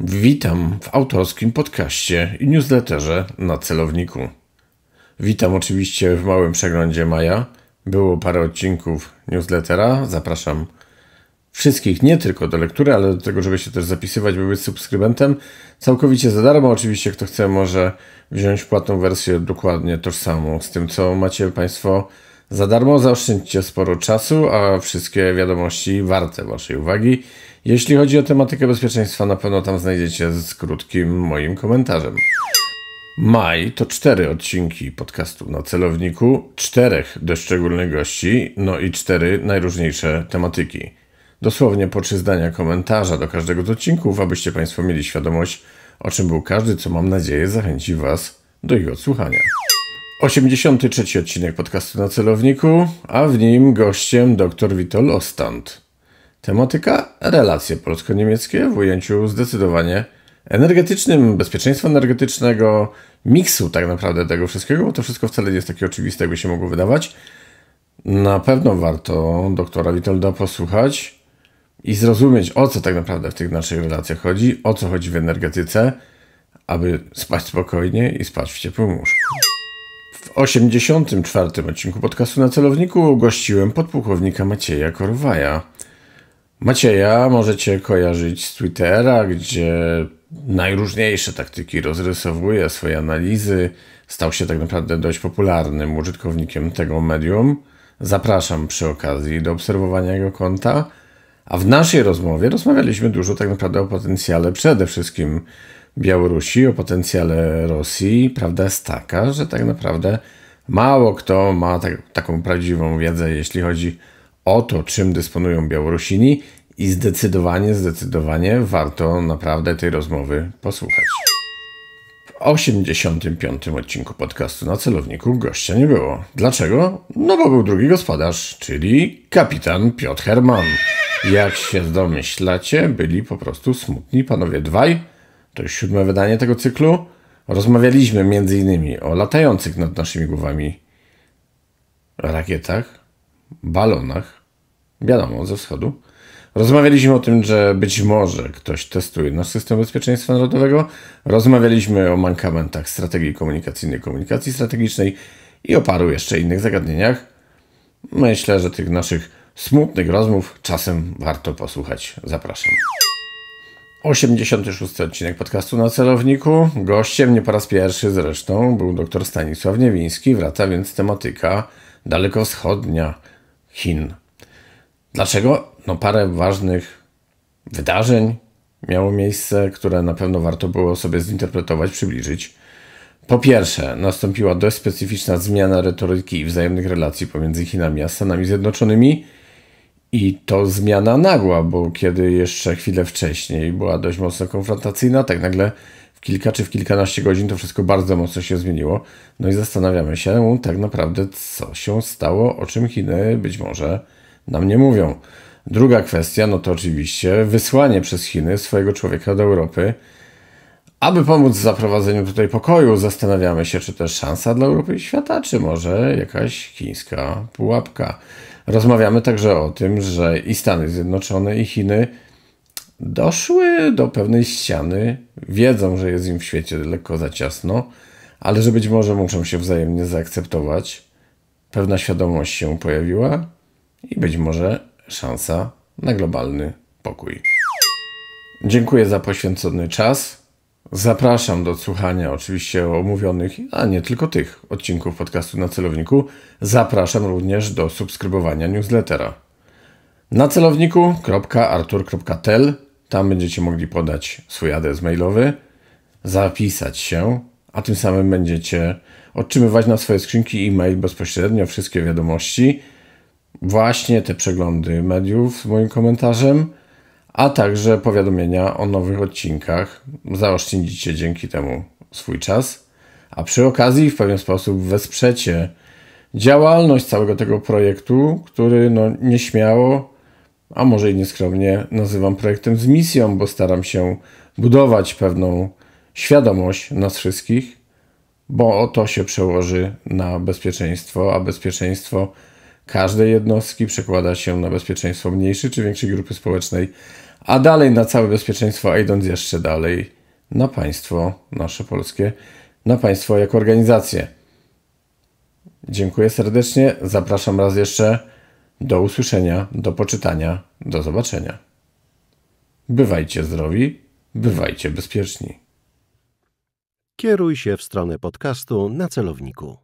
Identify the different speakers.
Speaker 1: Witam w autorskim podcaście i newsletterze na celowniku. Witam oczywiście w małym przeglądzie maja. Było parę odcinków newslettera. Zapraszam wszystkich nie tylko do lektury, ale do tego, żeby się też zapisywać, by być subskrybentem. Całkowicie za darmo. Oczywiście, kto chce, może wziąć płatną wersję dokładnie tożsamą z tym, co macie Państwo za darmo. Zaoszczędźcie sporo czasu, a wszystkie wiadomości warte Waszej uwagi. Jeśli chodzi o tematykę bezpieczeństwa, na pewno tam znajdziecie z krótkim moim komentarzem. Maj to cztery odcinki podcastu na celowniku, czterech do szczególnych gości, no i cztery najróżniejsze tematyki. Dosłownie po trzy zdania komentarza do każdego z odcinków, abyście Państwo mieli świadomość, o czym był każdy, co mam nadzieję zachęci Was do ich odsłuchania. 83. odcinek podcastu na celowniku, a w nim gościem dr Witold Ostant. Tematyka relacje polsko-niemieckie w ujęciu zdecydowanie energetycznym, bezpieczeństwa energetycznego, miksu tak naprawdę tego wszystkiego, bo to wszystko wcale nie jest takie oczywiste, jakby się mogło wydawać. Na pewno warto doktora Witolda posłuchać i zrozumieć, o co tak naprawdę w tych naszych relacjach chodzi, o co chodzi w energetyce, aby spać spokojnie i spać w ciepłym łóżku. W 84. odcinku podcastu na celowniku gościłem podpułkownika Macieja Korwaja Macieja możecie kojarzyć z Twittera, gdzie najróżniejsze taktyki rozrysowuje, swoje analizy. Stał się tak naprawdę dość popularnym użytkownikiem tego medium. Zapraszam przy okazji do obserwowania jego konta. A w naszej rozmowie rozmawialiśmy dużo tak naprawdę o potencjale przede wszystkim Białorusi, o potencjale Rosji. Prawda jest taka, że tak naprawdę mało kto ma tak, taką prawdziwą wiedzę, jeśli chodzi o o to, czym dysponują Białorusini i zdecydowanie, zdecydowanie warto naprawdę tej rozmowy posłuchać. W 85. odcinku podcastu na celowniku gościa nie było. Dlaczego? No bo był drugi gospodarz, czyli kapitan Piotr Herman. Jak się domyślacie, byli po prostu smutni panowie dwaj. To już siódme wydanie tego cyklu. Rozmawialiśmy m.in. o latających nad naszymi głowami rakietach, balonach, wiadomo, ze wschodu. Rozmawialiśmy o tym, że być może ktoś testuje nasz system bezpieczeństwa narodowego. Rozmawialiśmy o mankamentach strategii komunikacyjnej, komunikacji strategicznej i o paru jeszcze innych zagadnieniach. Myślę, że tych naszych smutnych rozmów czasem warto posłuchać. Zapraszam. 86 odcinek podcastu na celowniku. Gościem nie po raz pierwszy zresztą był dr Stanisław Niewiński. Wraca więc tematyka dalekowschodnia Chin. Dlaczego? No parę ważnych wydarzeń miało miejsce, które na pewno warto było sobie zinterpretować, przybliżyć. Po pierwsze, nastąpiła dość specyficzna zmiana retoryki i wzajemnych relacji pomiędzy Chinami a Stanami Zjednoczonymi. I to zmiana nagła, bo kiedy jeszcze chwilę wcześniej była dość mocno konfrontacyjna, tak nagle kilka czy w kilkanaście godzin to wszystko bardzo mocno się zmieniło. No i zastanawiamy się no, tak naprawdę, co się stało, o czym Chiny być może nam nie mówią. Druga kwestia, no to oczywiście wysłanie przez Chiny swojego człowieka do Europy. Aby pomóc w zaprowadzeniu tutaj pokoju, zastanawiamy się, czy to szansa dla Europy i świata, czy może jakaś chińska pułapka. Rozmawiamy także o tym, że i Stany Zjednoczone, i Chiny doszły do pewnej ściany, wiedzą, że jest im w świecie lekko za ciasno, ale że być może muszą się wzajemnie zaakceptować. Pewna świadomość się pojawiła i być może szansa na globalny pokój. Dziękuję za poświęcony czas. Zapraszam do słuchania oczywiście omówionych, a nie tylko tych odcinków podcastu na celowniku. Zapraszam również do subskrybowania newslettera na celowniku.artur.tel tam będziecie mogli podać swój adres mailowy, zapisać się, a tym samym będziecie otrzymywać na swoje skrzynki e-mail bezpośrednio wszystkie wiadomości, właśnie te przeglądy mediów z moim komentarzem, a także powiadomienia o nowych odcinkach. Zaoszczędzicie dzięki temu swój czas, a przy okazji w pewien sposób wesprzecie działalność całego tego projektu, który no, nieśmiało a może i nieskromnie nazywam projektem z misją, bo staram się budować pewną świadomość nas wszystkich, bo to się przełoży na bezpieczeństwo, a bezpieczeństwo każdej jednostki przekłada się na bezpieczeństwo mniejszej czy większej grupy społecznej, a dalej na całe bezpieczeństwo, a idąc jeszcze dalej na państwo nasze polskie, na państwo jako organizację. Dziękuję serdecznie, zapraszam raz jeszcze do usłyszenia, do poczytania, do zobaczenia. Bywajcie zdrowi, bywajcie bezpieczni. Kieruj się w stronę podcastu na celowniku.